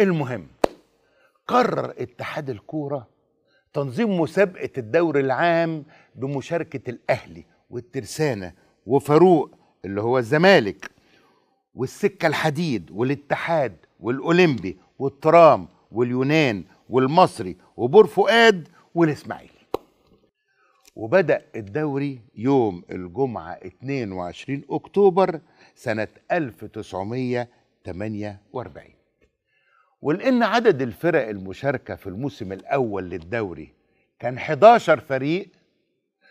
المهم قرر اتحاد الكورة تنظيم مسابقة الدوري العام بمشاركة الأهلي والترسانة وفاروق اللي هو الزمالك والسكة الحديد والاتحاد والأولمبي والترام واليونان والمصري وبور فؤاد والإسماعيلي وبدأ الدوري يوم الجمعة 22 أكتوبر سنة 1948 ولأن عدد الفرق المشاركة في الموسم الأول للدوري كان 11 فريق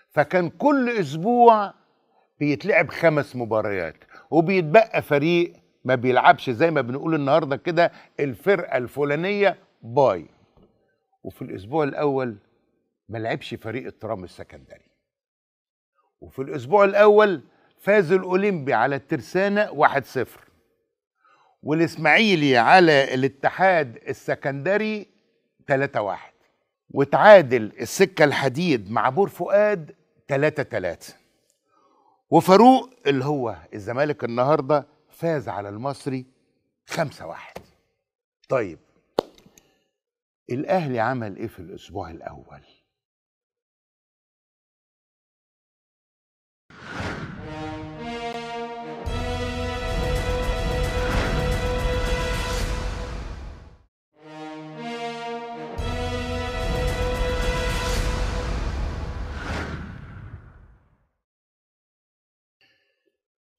فكان كل أسبوع بيتلعب خمس مباريات وبيتبقى فريق ما بيلعبش زي ما بنقول النهاردة كده الفرقة الفلانية باي وفي الأسبوع الأول ما لعبش فريق الترام السكندري وفي الأسبوع الأول فاز الأولمبي على الترسانة 1-0 والاسماعيلي على الاتحاد السكندري 3 1 وتعادل السكه الحديد مع بور فؤاد 3 3 وفاروق اللي هو الزمالك النهارده فاز على المصري 5 1 طيب الاهلي عمل ايه في الاسبوع الاول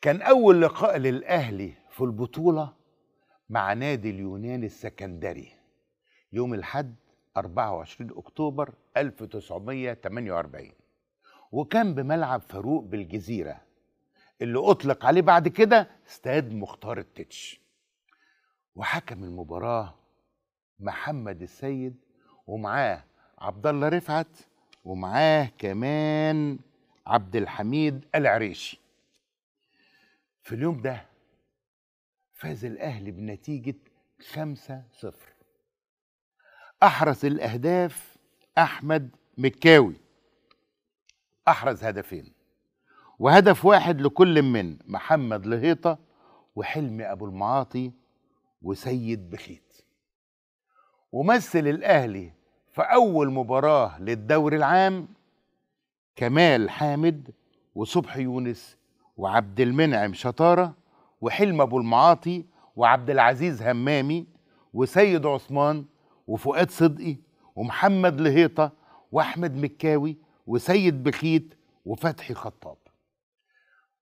كان أول لقاء للأهلي في البطولة مع نادي اليونان السكندري يوم الحد 24 أكتوبر 1948 وكان بملعب فاروق بالجزيرة اللي أطلق عليه بعد كده استاد مختار التتش وحكم المباراة محمد السيد ومعاه عبد الله رفعت ومعاه كمان عبد الحميد العريشي في اليوم ده فاز الأهلي خمسة صفر أحرز الأهداف أحمد مكاوي أحرز هدفين وهدف واحد لكل من محمد لهيطة وحلمي أبو المعاطي وسيد بخيت ومثل الأهلي في أول مباراة للدوري العام كمال حامد وصبح يونس وعبد المنعم شطارة وحلم أبو المعاطي وعبد العزيز همامي وسيد عثمان وفؤاد صدقي ومحمد لهيطة وأحمد مكاوي وسيد بخيت وفتحي خطاب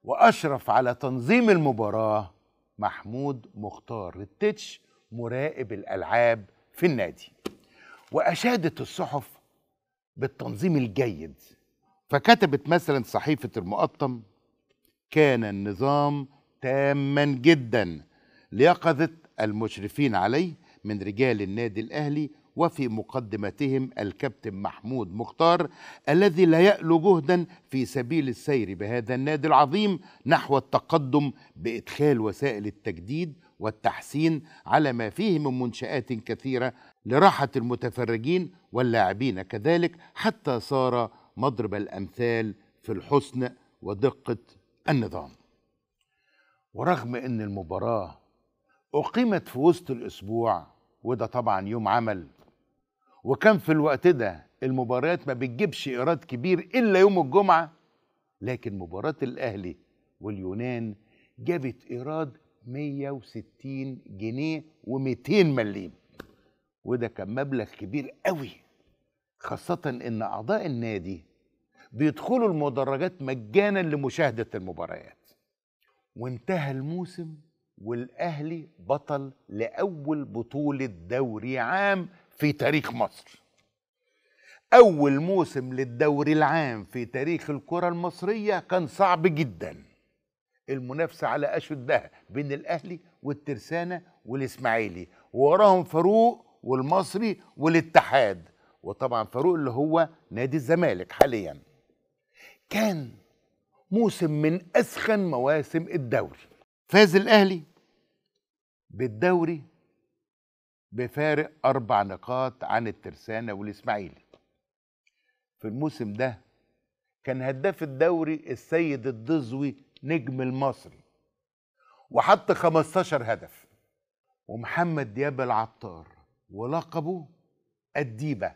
وأشرف على تنظيم المباراة محمود مختار التتش مراقب الألعاب في النادي وأشادت الصحف بالتنظيم الجيد فكتبت مثلا صحيفة المقطم كان النظام تاما جدا ليقظة المشرفين عليه من رجال النادي الأهلي وفي مقدمتهم الكابتن محمود مختار الذي لا يألو جهدا في سبيل السير بهذا النادي العظيم نحو التقدم بإدخال وسائل التجديد والتحسين على ما فيه من منشآت كثيرة لراحة المتفرجين واللاعبين كذلك حتى صار مضرب الأمثال في الحسن ودقة النظام ورغم أن المباراة أقيمت في وسط الأسبوع وده طبعا يوم عمل وكان في الوقت ده المباريات ما بتجيبش إيراد كبير إلا يوم الجمعة لكن مباراة الأهلي واليونان جابت إيراد 160 جنيه و200 مليم وده كان مبلغ كبير قوي خاصة إن أعضاء النادي بيدخلوا المدرجات مجانا لمشاهدة المباريات وانتهى الموسم والأهلي بطل لأول بطولة دوري عام في تاريخ مصر أول موسم للدوري العام في تاريخ الكرة المصرية كان صعب جدا المنافسة على أشدها بين الأهلي والترسانة والإسماعيلي ووراهم فاروق والمصري والاتحاد وطبعا فاروق اللي هو نادي الزمالك حاليا كان موسم من أسخن مواسم الدوري فاز الأهلي بالدوري بفارق أربع نقاط عن الترسانة والإسماعيلي في الموسم ده كان هداف الدوري السيد الدزوي نجم المصري وحط 15 هدف ومحمد دياب العطار ولقبه الديبة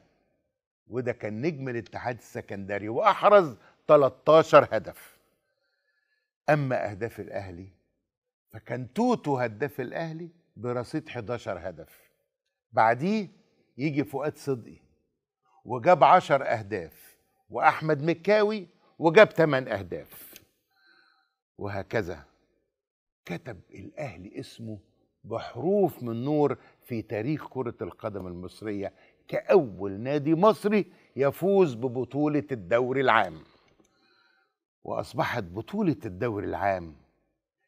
وده كان نجم الاتحاد السكندري وأحرز 13 هدف اما اهداف الاهلي فكان توتو هداف الاهلي برصيد 11 هدف بعديه يجي فؤاد صدقي وجاب 10 اهداف واحمد مكاوي وجاب 8 اهداف وهكذا كتب الاهلي اسمه بحروف من نور في تاريخ كره القدم المصريه كاول نادي مصري يفوز ببطوله الدوري العام وأصبحت بطولة الدوري العام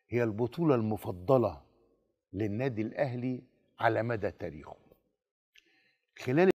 هي البطولة المفضلة للنادي الأهلي على مدى تاريخه خلال